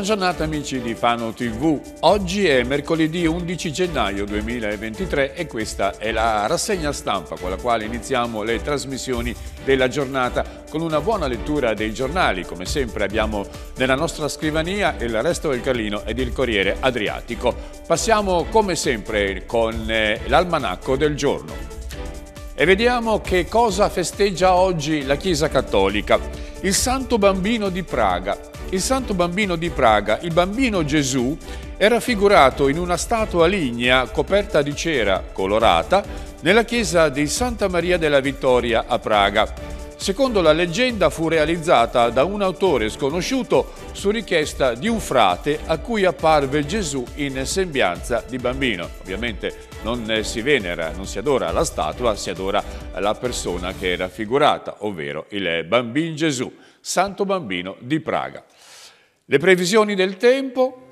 Buona giornata amici di Fano TV. Oggi è mercoledì 11 gennaio 2023 e questa è la rassegna stampa con la quale iniziamo le trasmissioni della giornata con una buona lettura dei giornali. Come sempre abbiamo nella nostra scrivania il resto del Carlino ed il Corriere Adriatico. Passiamo come sempre con eh, l'almanacco del giorno. E vediamo che cosa festeggia oggi la Chiesa Cattolica il Santo Bambino di Praga. Il Santo Bambino di Praga, il bambino Gesù, è raffigurato in una statua lignea coperta di cera colorata nella chiesa di Santa Maria della Vittoria a Praga secondo la leggenda fu realizzata da un autore sconosciuto su richiesta di un frate a cui apparve Gesù in sembianza di bambino. Ovviamente non si venera, non si adora la statua, si adora la persona che è raffigurata, ovvero il bambino Gesù, santo bambino di Praga. Le previsioni del tempo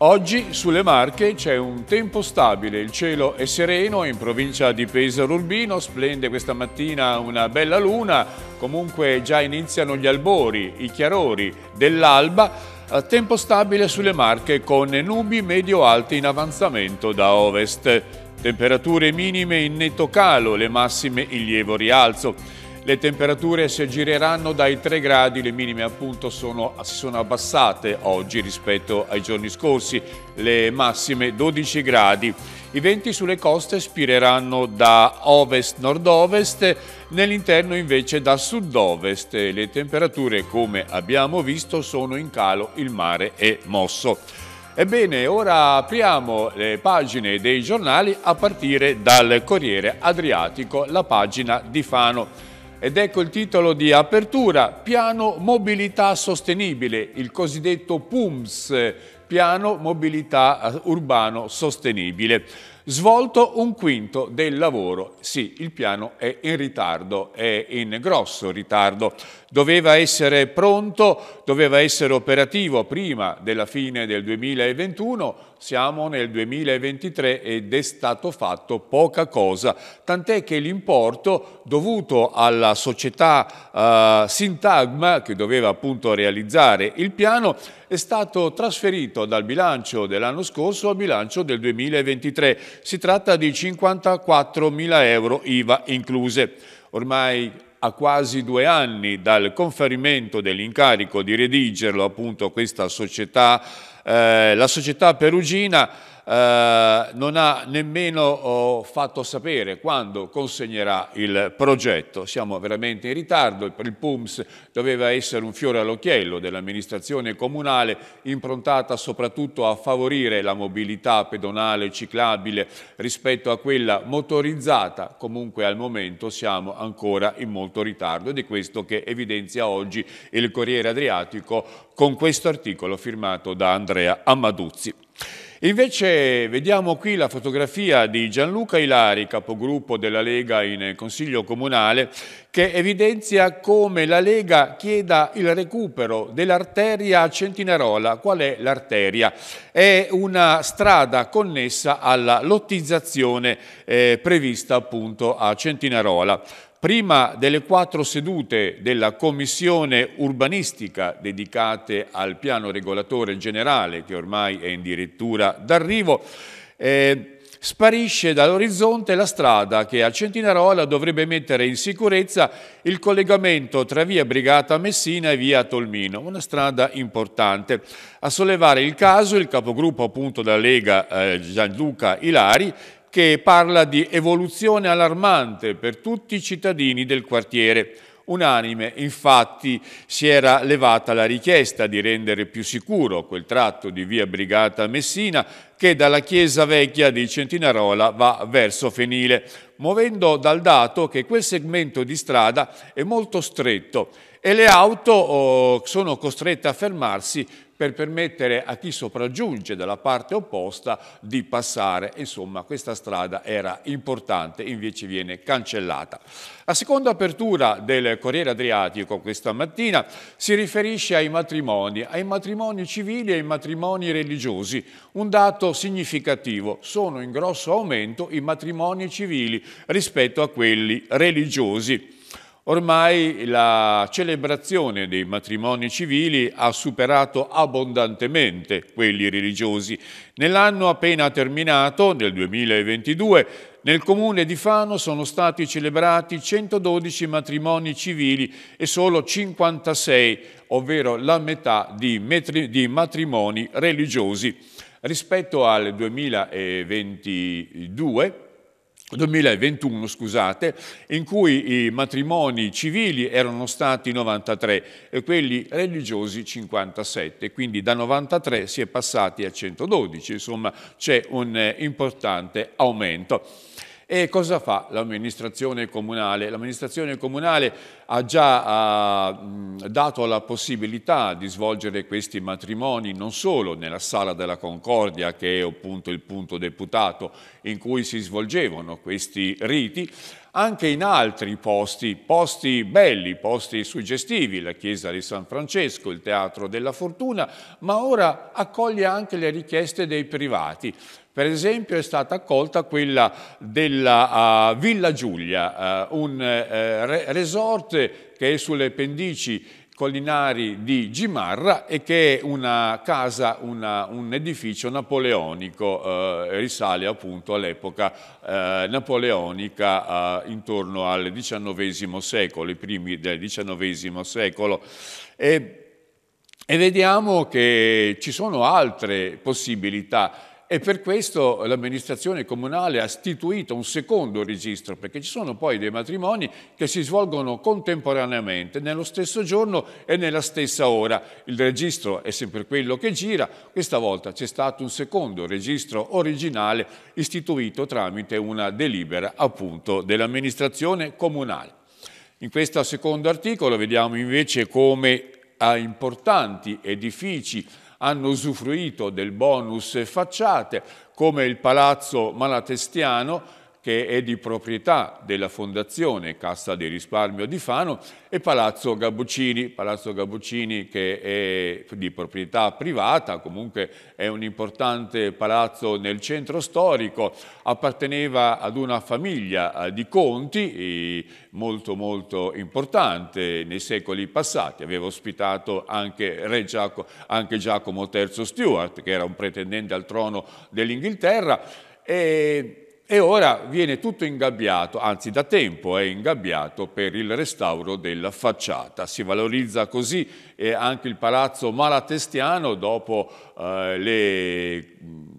Oggi sulle Marche c'è un tempo stabile, il cielo è sereno, in provincia di Pesaro Urbino splende questa mattina una bella luna, comunque già iniziano gli albori, i chiarori dell'alba, eh, tempo stabile sulle Marche con nubi medio-alte in avanzamento da ovest. Temperature minime in netto calo, le massime in lievo rialzo. Le temperature si aggireranno dai 3 gradi, le minime appunto sono, si sono abbassate oggi rispetto ai giorni scorsi, le massime 12 gradi. I venti sulle coste spireranno da ovest-nord-ovest, nell'interno invece da sud-ovest. Le temperature, come abbiamo visto, sono in calo, il mare è mosso. Ebbene, ora apriamo le pagine dei giornali a partire dal Corriere Adriatico, la pagina di Fano ed ecco il titolo di apertura, Piano Mobilità Sostenibile, il cosiddetto PUMS, Piano Mobilità Urbano Sostenibile. Svolto un quinto del lavoro, sì, il piano è in ritardo, è in grosso ritardo doveva essere pronto, doveva essere operativo prima della fine del 2021, siamo nel 2023 ed è stato fatto poca cosa, tant'è che l'importo dovuto alla società eh, Sintagma, che doveva appunto realizzare il piano, è stato trasferito dal bilancio dell'anno scorso al bilancio del 2023. Si tratta di 54 mila euro IVA incluse. Ormai a quasi due anni dal conferimento dell'incarico di redigerlo appunto a questa società, eh, la società perugina, eh, non ha nemmeno oh, fatto sapere quando consegnerà il progetto. Siamo veramente in ritardo, il PUMS doveva essere un fiore all'occhiello dell'amministrazione comunale improntata soprattutto a favorire la mobilità pedonale ciclabile rispetto a quella motorizzata, comunque al momento siamo ancora in molto ritardo ed è questo che evidenzia oggi il Corriere Adriatico con questo articolo firmato da Andrea Amaduzzi. Invece vediamo qui la fotografia di Gianluca Ilari, capogruppo della Lega in Consiglio Comunale, che evidenzia come la Lega chieda il recupero dell'arteria Centinarola. Qual è l'arteria? È una strada connessa alla lottizzazione eh, prevista appunto a Centinarola prima delle quattro sedute della commissione urbanistica dedicate al piano regolatore generale, che ormai è in dirittura d'arrivo, eh, sparisce dall'orizzonte la strada che a Centinarola dovrebbe mettere in sicurezza il collegamento tra via Brigata Messina e via Tolmino, una strada importante. A sollevare il caso il capogruppo appunto della Lega eh, Gianluca Ilari che parla di evoluzione allarmante per tutti i cittadini del quartiere. Unanime, infatti, si era levata la richiesta di rendere più sicuro quel tratto di via Brigata Messina che dalla chiesa vecchia di Centinarola va verso Fenile, muovendo dal dato che quel segmento di strada è molto stretto e le auto oh, sono costrette a fermarsi per permettere a chi sopraggiunge dalla parte opposta di passare. Insomma, questa strada era importante, invece viene cancellata. La seconda apertura del Corriere Adriatico questa mattina si riferisce ai matrimoni, ai matrimoni civili e ai matrimoni religiosi. Un dato significativo, sono in grosso aumento i matrimoni civili rispetto a quelli religiosi. Ormai la celebrazione dei matrimoni civili ha superato abbondantemente quelli religiosi. Nell'anno appena terminato, nel 2022, nel comune di Fano sono stati celebrati 112 matrimoni civili e solo 56, ovvero la metà di, di matrimoni religiosi. Rispetto al 2022, 2021, scusate, in cui i matrimoni civili erano stati 93 e quelli religiosi 57, quindi da 93 si è passati a 112, insomma c'è un importante aumento. E cosa fa l'amministrazione comunale? L'amministrazione comunale ha già ha dato la possibilità di svolgere questi matrimoni non solo nella Sala della Concordia, che è appunto il punto deputato in cui si svolgevano questi riti, anche in altri posti, posti belli, posti suggestivi, la chiesa di San Francesco, il Teatro della Fortuna, ma ora accoglie anche le richieste dei privati. Per esempio è stata accolta quella della uh, Villa Giulia, uh, un uh, resort che è sulle pendici collinari di Gimarra e che è una casa, una, un edificio napoleonico, eh, risale appunto all'epoca eh, napoleonica eh, intorno al XIX secolo, i primi del XIX secolo. E, e vediamo che ci sono altre possibilità e per questo l'amministrazione comunale ha istituito un secondo registro, perché ci sono poi dei matrimoni che si svolgono contemporaneamente, nello stesso giorno e nella stessa ora. Il registro è sempre quello che gira, questa volta c'è stato un secondo registro originale istituito tramite una delibera appunto dell'amministrazione comunale. In questo secondo articolo vediamo invece come a importanti edifici hanno usufruito del bonus facciate, come il Palazzo Malatestiano, che è di proprietà della Fondazione Cassa di Risparmio di Fano e Palazzo Gabuccini, Palazzo Gabuccini che è di proprietà privata, comunque è un importante palazzo nel centro storico, apparteneva ad una famiglia eh, di conti eh, molto molto importante nei secoli passati, aveva ospitato anche, Re Giacomo, anche Giacomo III Stuart che era un pretendente al trono dell'Inghilterra e e ora viene tutto ingabbiato, anzi da tempo è ingabbiato per il restauro della facciata. Si valorizza così eh, anche il palazzo malatestiano dopo eh, le, mm,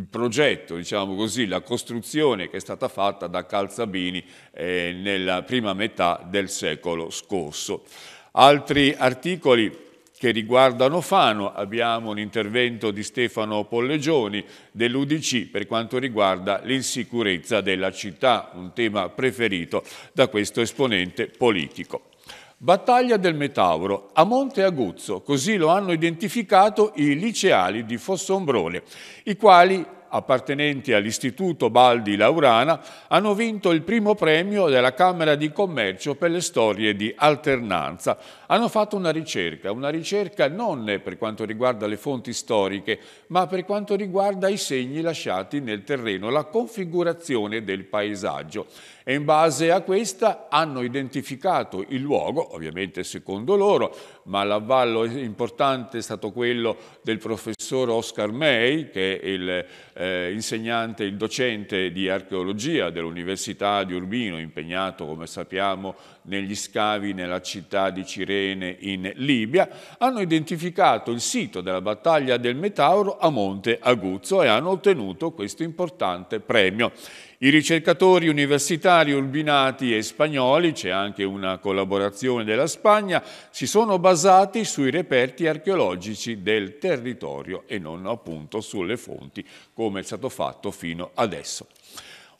il progetto, diciamo così, la costruzione che è stata fatta da Calzabini eh, nella prima metà del secolo scorso. Altri articoli che riguardano Fano, abbiamo l'intervento di Stefano Pollegioni dell'Udc per quanto riguarda l'insicurezza della città, un tema preferito da questo esponente politico. Battaglia del Metauro, a Monte Aguzzo, così lo hanno identificato i liceali di Fossombrone, i quali appartenenti all'Istituto Baldi Laurana, hanno vinto il primo premio della Camera di Commercio per le storie di alternanza. Hanno fatto una ricerca, una ricerca non per quanto riguarda le fonti storiche, ma per quanto riguarda i segni lasciati nel terreno, la configurazione del paesaggio e in base a questa hanno identificato il luogo, ovviamente secondo loro, ma l'avvallo importante è stato quello del professor Oscar May, che è il eh, insegnante, il docente di archeologia dell'Università di Urbino, impegnato, come sappiamo, negli scavi nella città di Cirene in Libia, hanno identificato il sito della battaglia del Metauro a Monte Aguzzo e hanno ottenuto questo importante premio. I ricercatori universitari urbinati e spagnoli, c'è anche una collaborazione della Spagna, si sono basati sui reperti archeologici del territorio e non appunto sulle fonti come è stato fatto fino adesso.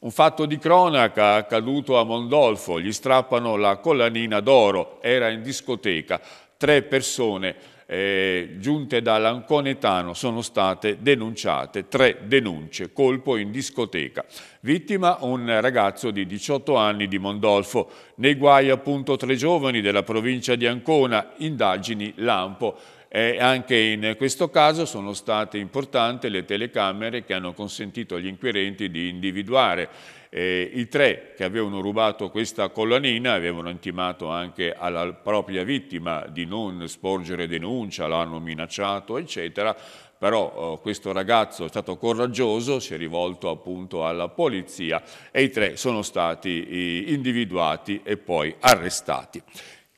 Un fatto di cronaca accaduto a Mondolfo, gli strappano la collanina d'oro, era in discoteca, tre persone eh, giunte dall'Anconetano sono state denunciate, tre denunce, colpo in discoteca. Vittima un ragazzo di 18 anni di Mondolfo, nei guai appunto tre giovani della provincia di Ancona, indagini lampo. E anche in questo caso sono state importanti le telecamere che hanno consentito agli inquirenti di individuare eh, I tre che avevano rubato questa collanina avevano intimato anche alla propria vittima di non sporgere denuncia, l'hanno minacciato, eccetera. Però eh, questo ragazzo è stato coraggioso, si è rivolto appunto alla polizia e i tre sono stati eh, individuati e poi arrestati.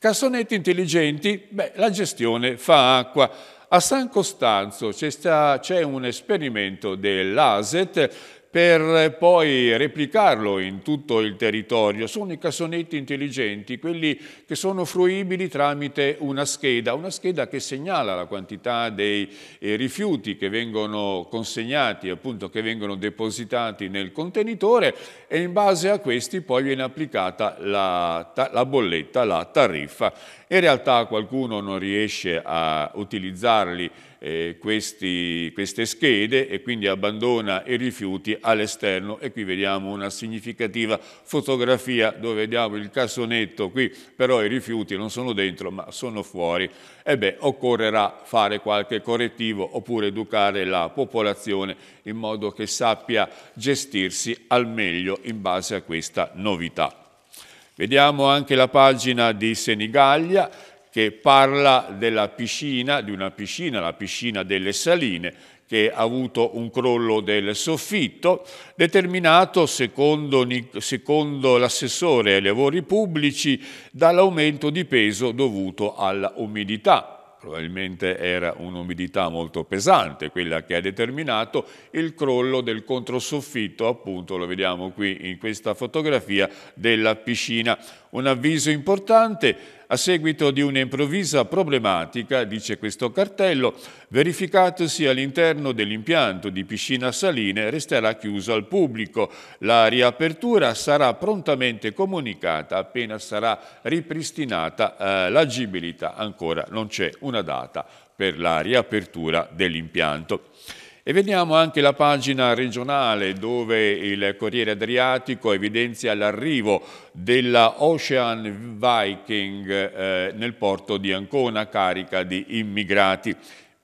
Cassonetti intelligenti, beh, la gestione fa acqua. A San Costanzo c'è un esperimento dell'ASET per eh, poi replicarlo in tutto il territorio. Sono i cassonetti intelligenti, quelli che sono fruibili tramite una scheda, una scheda che segnala la quantità dei eh, rifiuti che vengono consegnati, appunto che vengono depositati nel contenitore e in base a questi poi viene applicata la, la bolletta, la tariffa in realtà qualcuno non riesce a utilizzarli eh, questi, queste schede e quindi abbandona i rifiuti all'esterno e qui vediamo una significativa fotografia dove vediamo il cassonetto, qui però i rifiuti non sono dentro ma sono fuori. E beh, occorrerà fare qualche correttivo oppure educare la popolazione in modo che sappia gestirsi al meglio in base a questa novità. Vediamo anche la pagina di Senigallia che parla della piscina, di una piscina, la piscina delle saline, che ha avuto un crollo del soffitto, determinato, secondo, secondo l'assessore ai lavori pubblici, dall'aumento di peso dovuto all'umidità probabilmente era un'umidità molto pesante quella che ha determinato il crollo del controsoffitto, appunto lo vediamo qui in questa fotografia, della piscina. Un avviso importante a seguito di un'improvvisa problematica, dice questo cartello, verificatosi all'interno dell'impianto di piscina Saline, resterà chiuso al pubblico. La riapertura sarà prontamente comunicata appena sarà ripristinata eh, l'agibilità. Ancora non c'è una data per la riapertura dell'impianto. E vediamo anche la pagina regionale dove il Corriere Adriatico evidenzia l'arrivo della Ocean Viking eh, nel porto di Ancona carica di immigrati.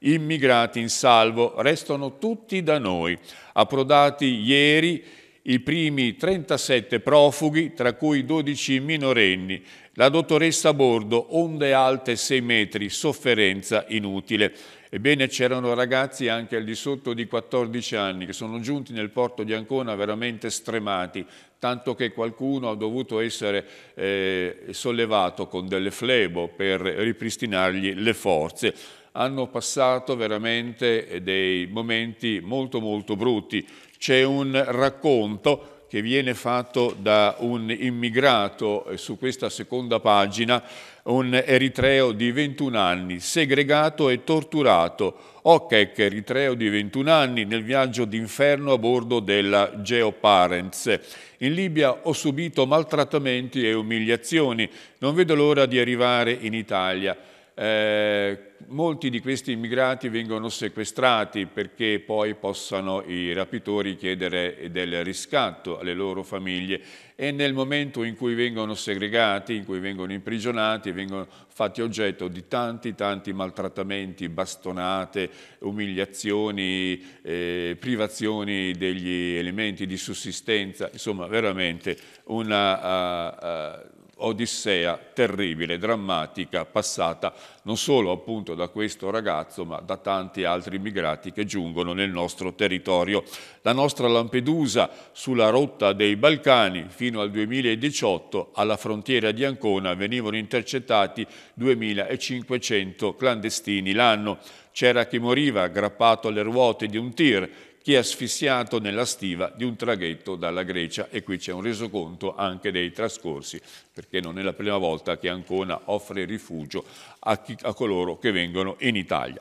Immigrati in salvo restano tutti da noi, approdati ieri i primi 37 profughi, tra cui 12 minorenni, la dottoressa a bordo, onde alte 6 metri, sofferenza inutile. Ebbene c'erano ragazzi anche al di sotto di 14 anni che sono giunti nel porto di Ancona veramente stremati, tanto che qualcuno ha dovuto essere eh, sollevato con delle flebo per ripristinargli le forze. Hanno passato veramente dei momenti molto molto brutti. C'è un racconto che viene fatto da un immigrato eh, su questa seconda pagina un eritreo di 21 anni, segregato e torturato, Okek, eritreo di 21 anni, nel viaggio d'inferno a bordo della Geoparents. In Libia ho subito maltrattamenti e umiliazioni, non vedo l'ora di arrivare in Italia. Eh, molti di questi immigrati vengono sequestrati perché poi possano i rapitori chiedere del riscatto alle loro famiglie e nel momento in cui vengono segregati, in cui vengono imprigionati, vengono fatti oggetto di tanti tanti maltrattamenti, bastonate, umiliazioni, eh, privazioni degli elementi di sussistenza, insomma veramente una... Uh, uh, odissea terribile, drammatica, passata non solo appunto da questo ragazzo, ma da tanti altri immigrati che giungono nel nostro territorio. La nostra Lampedusa sulla rotta dei Balcani fino al 2018 alla frontiera di Ancona venivano intercettati 2500 clandestini l'anno. C'era chi moriva aggrappato alle ruote di un tir, chi è asfissiato nella stiva di un traghetto dalla Grecia e qui c'è un resoconto anche dei trascorsi, perché non è la prima volta che Ancona offre rifugio a, chi, a coloro che vengono in Italia.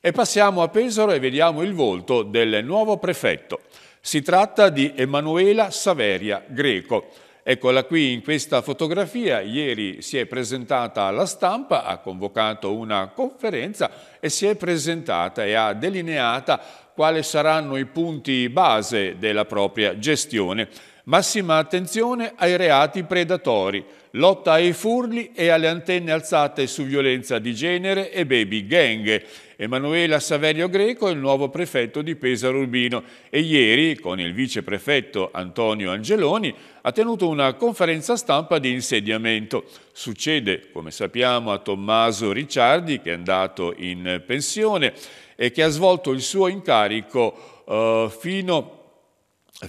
E passiamo a Pesaro e vediamo il volto del nuovo prefetto. Si tratta di Emanuela Saveria Greco. Eccola qui in questa fotografia, ieri si è presentata alla stampa, ha convocato una conferenza e si è presentata e ha delineata quali saranno i punti base della propria gestione. Massima attenzione ai reati predatori, lotta ai furli e alle antenne alzate su violenza di genere e baby gang. Emanuela Saverio Greco è il nuovo prefetto di Pesaro Urbino e ieri, con il viceprefetto Antonio Angeloni, ha tenuto una conferenza stampa di insediamento. Succede, come sappiamo, a Tommaso Ricciardi, che è andato in pensione e che ha svolto il suo incarico eh, fino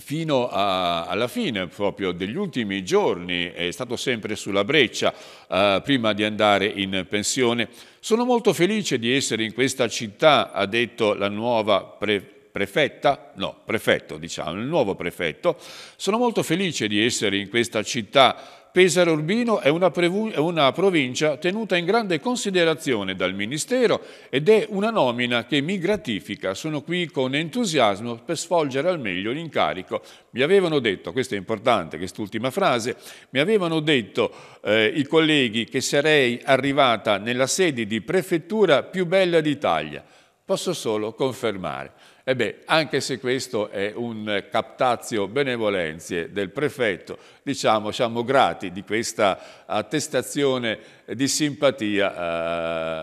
fino a, alla fine proprio degli ultimi giorni è stato sempre sulla breccia eh, prima di andare in pensione. Sono molto felice di essere in questa città, ha detto la nuova pre prefetta, no, prefetto diciamo, il nuovo prefetto. Sono molto felice di essere in questa città Pesaro Urbino è una, è una, provincia tenuta in grande considerazione dal Ministero ed è una nomina che mi gratifica. Sono qui con entusiasmo per svolgere al meglio l'incarico. Mi avevano detto, questa è importante, quest'ultima frase, mi avevano detto eh, i colleghi che sarei arrivata nella sede di prefettura più bella d'Italia. Posso solo confermare. E eh beh, anche se questo è un captazio benevolenzie del prefetto, diciamo, siamo grati di questa attestazione di simpatia,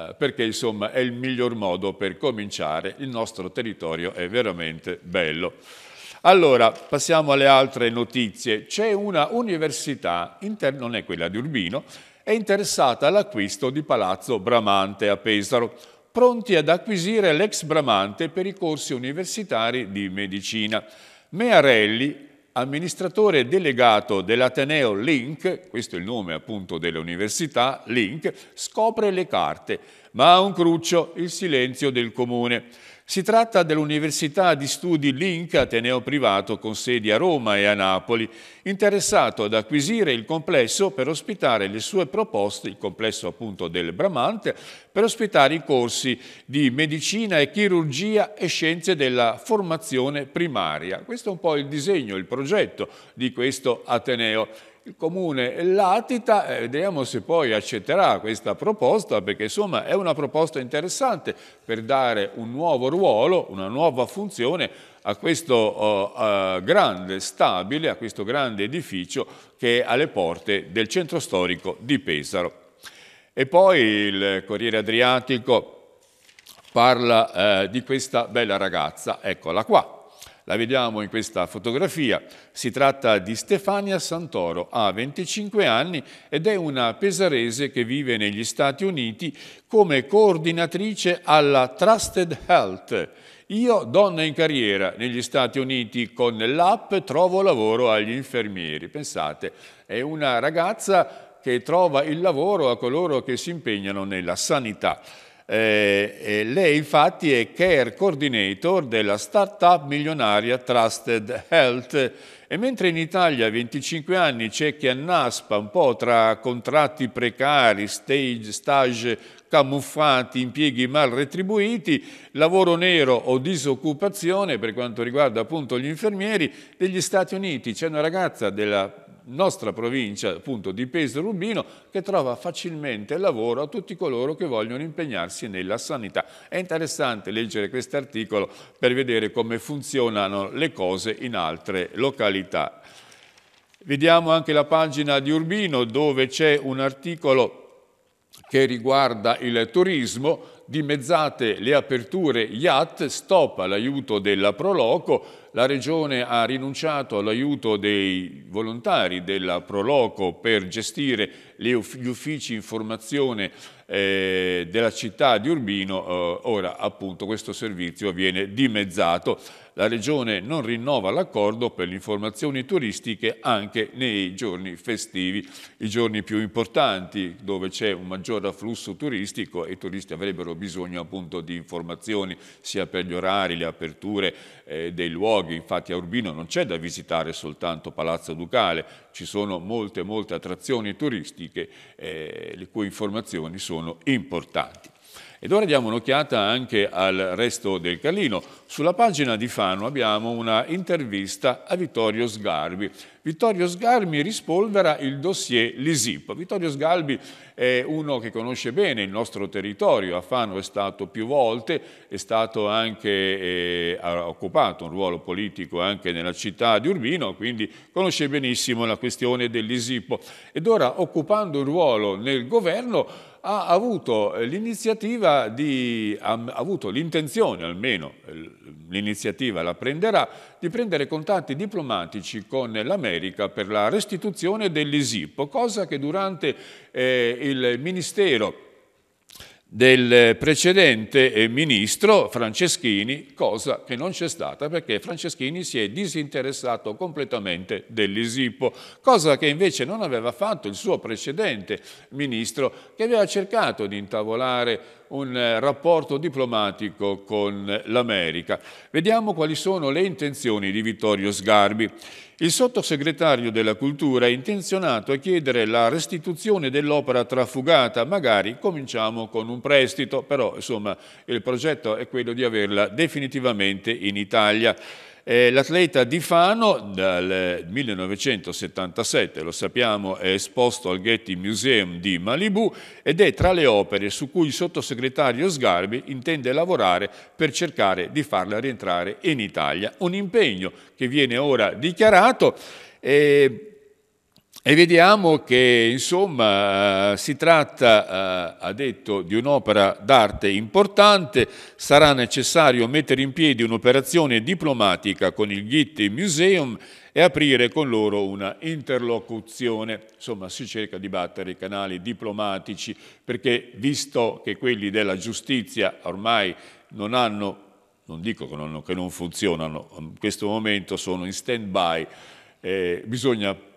eh, perché insomma è il miglior modo per cominciare. Il nostro territorio è veramente bello. Allora, passiamo alle altre notizie. C'è una università, non è quella di Urbino, è interessata all'acquisto di Palazzo Bramante a Pesaro pronti ad acquisire l'ex Bramante per i corsi universitari di medicina. Mearelli, amministratore delegato dell'Ateneo Link, questo è il nome appunto dell'università, Link, scopre le carte, ma ha un cruccio, il silenzio del comune. Si tratta dell'Università di Studi Link, Ateneo privato con sedi a Roma e a Napoli, interessato ad acquisire il complesso per ospitare le sue proposte, il complesso appunto del Bramante, per ospitare i corsi di medicina e chirurgia e scienze della formazione primaria. Questo è un po' il disegno, il progetto di questo Ateneo il comune latita, eh, vedremo se poi accetterà questa proposta, perché insomma è una proposta interessante per dare un nuovo ruolo, una nuova funzione a questo oh, uh, grande stabile, a questo grande edificio che è alle porte del centro storico di Pesaro. E poi il Corriere Adriatico parla eh, di questa bella ragazza, eccola qua, la vediamo in questa fotografia. Si tratta di Stefania Santoro, ha 25 anni ed è una pesarese che vive negli Stati Uniti come coordinatrice alla Trusted Health. Io, donna in carriera negli Stati Uniti, con l'app trovo lavoro agli infermieri. Pensate, è una ragazza che trova il lavoro a coloro che si impegnano nella sanità. Eh, lei infatti è Care Coordinator della startup milionaria Trusted Health e mentre in Italia a 25 anni c'è chi annaspa un po' tra contratti precari, stage, stage camuffati, impieghi mal retribuiti, lavoro nero o disoccupazione per quanto riguarda appunto gli infermieri degli Stati Uniti. C'è una ragazza della nostra provincia appunto di Pesaro Rubino che trova facilmente lavoro a tutti coloro che vogliono impegnarsi nella sanità. È interessante leggere questo articolo per vedere come funzionano le cose in altre località. Vediamo anche la pagina di Urbino dove c'è un articolo che riguarda il turismo, dimezzate le aperture IAT, stop all'aiuto della Proloco, la Regione ha rinunciato all'aiuto dei volontari della Proloco per gestire gli uffici informazione eh, della città di Urbino, eh, ora appunto questo servizio viene dimezzato la Regione non rinnova l'accordo per le informazioni turistiche anche nei giorni festivi, i giorni più importanti dove c'è un maggior afflusso turistico e i turisti avrebbero bisogno appunto di informazioni sia per gli orari, le aperture eh, dei luoghi, infatti a Urbino non c'è da visitare soltanto Palazzo Ducale, ci sono molte molte attrazioni turistiche eh, le cui informazioni sono importanti. Ed ora diamo un'occhiata anche al resto del Carlino. Sulla pagina di Fano abbiamo una intervista a Vittorio Sgarbi. Vittorio Sgarbi rispolvera il dossier Lisip. Vittorio Sgarbi è uno che conosce bene il nostro territorio, a Fano è stato più volte, è stato anche, eh, ha occupato un ruolo politico anche nella città di Urbino, quindi conosce benissimo la questione dell'Isippo. Ed ora occupando un ruolo nel governo ha avuto eh, l'iniziativa di, ha avuto l'intenzione almeno, eh, l'iniziativa la prenderà, di prendere contatti diplomatici con l'America per la restituzione dell'ISIP, cosa che durante eh, il Ministero del precedente eh, ministro Franceschini, cosa che non c'è stata perché Franceschini si è disinteressato completamente dell'Isipo, cosa che invece non aveva fatto il suo precedente ministro che aveva cercato di intavolare un eh, rapporto diplomatico con l'America. Vediamo quali sono le intenzioni di Vittorio Sgarbi. Il sottosegretario della Cultura è intenzionato a chiedere la restituzione dell'opera trafugata, magari cominciamo con un prestito, però insomma il progetto è quello di averla definitivamente in Italia. Eh, l'atleta Di Fano dal 1977, eh, lo sappiamo, è esposto al Getty Museum di Malibu ed è tra le opere su cui il sottosegretario Sgarbi intende lavorare per cercare di farla rientrare in Italia. Un impegno che viene ora dichiarato. Eh, e vediamo che, insomma, eh, si tratta, eh, ha detto, di un'opera d'arte importante, sarà necessario mettere in piedi un'operazione diplomatica con il Gitti Museum e aprire con loro una interlocuzione. Insomma, si cerca di battere i canali diplomatici perché, visto che quelli della giustizia ormai non hanno, non dico che non, che non funzionano, in questo momento sono in stand-by, eh, bisogna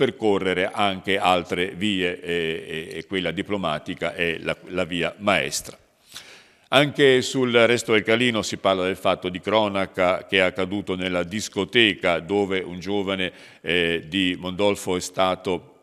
percorrere anche altre vie e, e, e quella diplomatica è la, la via maestra. Anche sul resto del Calino si parla del fatto di cronaca che è accaduto nella discoteca dove un giovane eh, di Mondolfo è stato,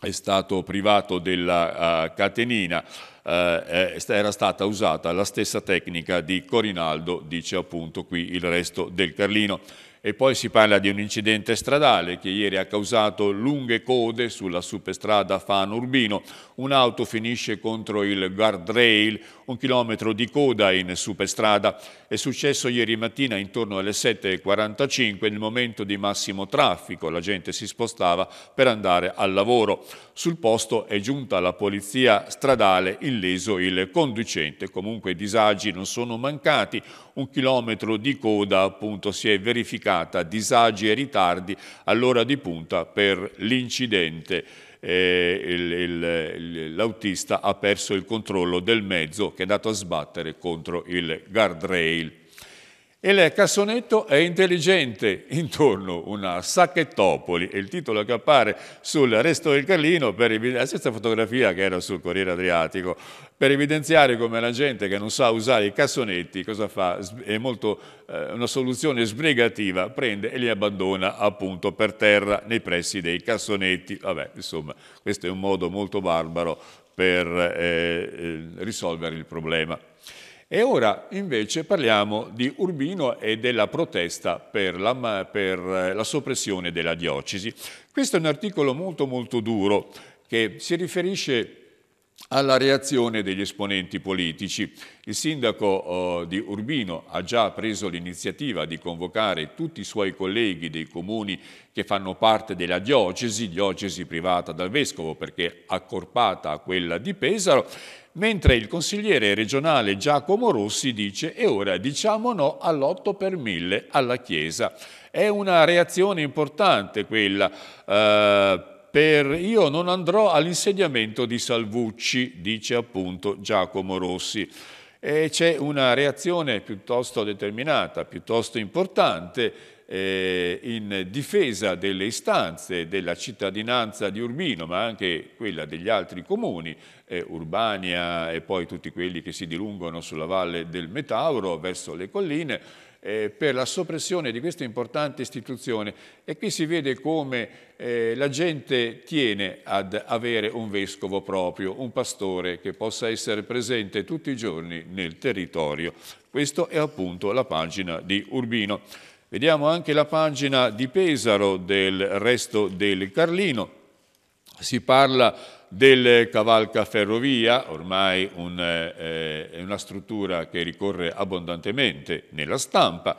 è stato privato della uh, catenina. Eh, era stata usata la stessa tecnica di Corinaldo, dice appunto qui il resto del Carlino. E poi si parla di un incidente stradale che ieri ha causato lunghe code sulla superstrada Fano Urbino. Un'auto finisce contro il guardrail, un chilometro di coda in superstrada. È successo ieri mattina intorno alle 7.45, nel momento di massimo traffico. La gente si spostava per andare al lavoro. Sul posto è giunta la polizia stradale, illeso il conducente. Comunque disagi non sono mancati, un chilometro di coda appunto si è verificata, disagi e ritardi all'ora di punta per l'incidente. Eh, l'autista ha perso il controllo del mezzo che è andato a sbattere contro il guardrail. E lei Cassonetto è intelligente intorno a una sacchettopoli, è il titolo che appare sul resto del Carlino, per la stessa fotografia che era sul Corriere Adriatico, per evidenziare come la gente che non sa usare i cassonetti, cosa fa? È molto, eh, una soluzione sbrigativa, prende e li abbandona appunto per terra nei pressi dei cassonetti. Vabbè, insomma, questo è un modo molto barbaro per eh, eh risolvere il problema. E ora invece parliamo di Urbino e della protesta per la, per eh, la soppressione della diocesi. Questo è un articolo molto molto duro che si riferisce alla reazione degli esponenti politici. Il sindaco eh, di Urbino ha già preso l'iniziativa di convocare tutti i suoi colleghi dei comuni che fanno parte della diocesi, diocesi privata dal vescovo perché accorpata a quella di Pesaro, mentre il consigliere regionale Giacomo Rossi dice e ora diciamo no all'otto per mille alla Chiesa. È una reazione importante quella. Eh, per io non andrò all'insediamento di Salvucci, dice appunto Giacomo Rossi. E c'è una reazione piuttosto determinata, piuttosto importante eh, in difesa delle istanze della cittadinanza di Urbino, ma anche quella degli altri comuni, eh, Urbania e poi tutti quelli che si dilungano sulla valle del Metauro verso le colline, eh, per la soppressione di questa importante istituzione e qui si vede come eh, la gente tiene ad avere un vescovo proprio, un pastore che possa essere presente tutti i giorni nel territorio. Questa è appunto la pagina di Urbino. Vediamo anche la pagina di Pesaro del resto del Carlino. Si parla del cavalca ferrovia, ormai un, eh, una struttura che ricorre abbondantemente nella stampa.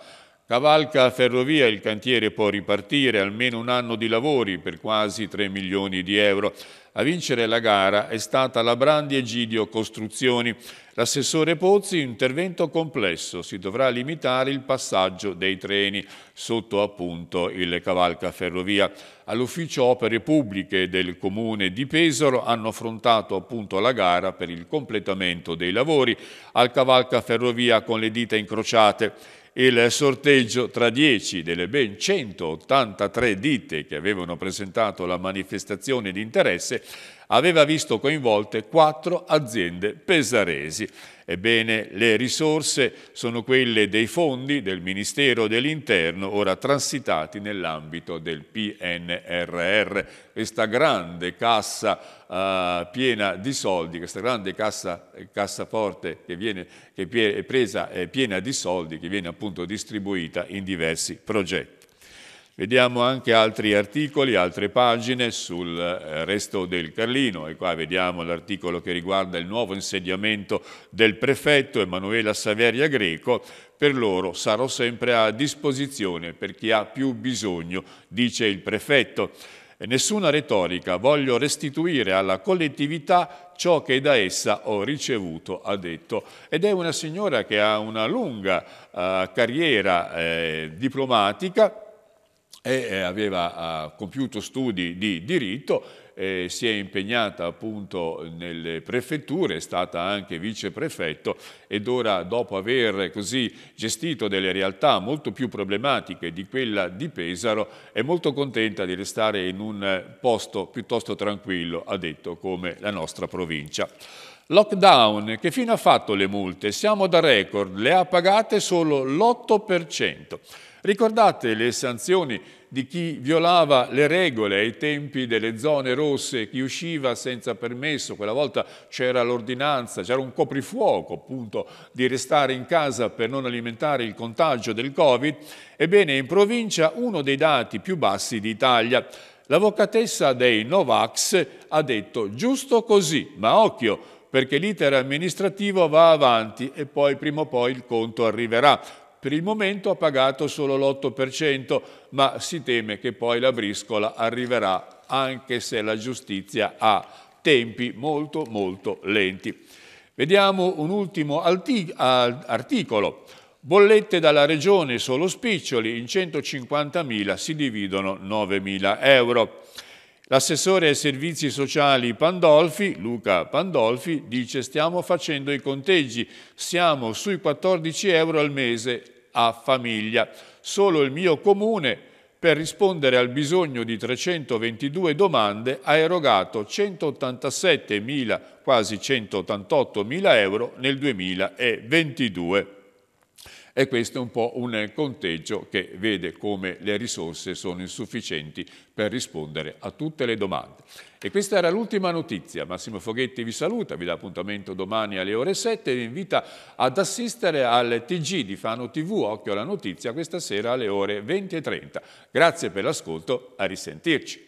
Cavalca ferrovia, il cantiere può ripartire, almeno un anno di lavori per quasi 3 milioni di euro. A vincere la gara è stata la Brandi Egidio Costruzioni. L'assessore Pozzi, intervento complesso, si dovrà limitare il passaggio dei treni sotto appunto il cavalca ferrovia. All'ufficio opere pubbliche del comune di Pesaro hanno affrontato appunto la gara per il completamento dei lavori al cavalca ferrovia con le dita incrociate il sorteggio tra 10 delle ben 183 ditte che avevano presentato la manifestazione di interesse aveva visto coinvolte quattro aziende pesaresi. Ebbene, le risorse sono quelle dei fondi del Ministero dell'Interno, ora transitati nell'ambito del PNRR. Questa grande cassa eh, piena di soldi, questa grande cassa, cassaforte che, viene, che è presa, è piena di soldi, che viene appunto distribuita in diversi progetti. Vediamo anche altri articoli, altre pagine sul eh, resto del Carlino e qua vediamo l'articolo che riguarda il nuovo insediamento del prefetto Emanuela Saveria Greco. Per loro sarò sempre a disposizione per chi ha più bisogno, dice il prefetto. nessuna retorica, voglio restituire alla collettività ciò che da essa ho ricevuto, ha detto. Ed è una signora che ha una lunga eh, carriera eh, diplomatica e aveva compiuto studi di diritto, eh, si è impegnata appunto nelle prefetture, è stata anche viceprefetto ed ora dopo aver così gestito delle realtà molto più problematiche di quella di Pesaro è molto contenta di restare in un posto piuttosto tranquillo, ha detto, come la nostra provincia. Lockdown, che fine ha fatto le multe? Siamo da record, le ha pagate solo l'8%. Ricordate le sanzioni di chi violava le regole ai tempi delle zone rosse, chi usciva senza permesso, quella volta c'era l'ordinanza, c'era un coprifuoco appunto di restare in casa per non alimentare il contagio del Covid, ebbene in provincia uno dei dati più bassi d'Italia. L'avvocatessa dei Novax ha detto giusto così, ma occhio, perché l'iter amministrativo va avanti e poi prima o poi il conto arriverà. Per il momento ha pagato solo l'8%, ma si teme che poi la briscola arriverà anche se la giustizia ha tempi molto molto lenti. Vediamo un ultimo articolo. Bollette dalla regione solo spiccioli, in 150.000 si dividono 9.000 euro. L'assessore ai servizi sociali Pandolfi, Luca Pandolfi, dice stiamo facendo i conteggi, siamo sui 14 euro al mese a famiglia. Solo il mio comune, per rispondere al bisogno di 322 domande, ha erogato 187.000, quasi 188.000 euro nel 2022. E questo è un po' un conteggio che vede come le risorse sono insufficienti per rispondere a tutte le domande. E questa era l'ultima notizia. Massimo Foghetti vi saluta, vi dà appuntamento domani alle ore 7 e vi invita ad assistere al TG di Fano TV, Occhio alla Notizia, questa sera alle ore 20.30. Grazie per l'ascolto, a risentirci.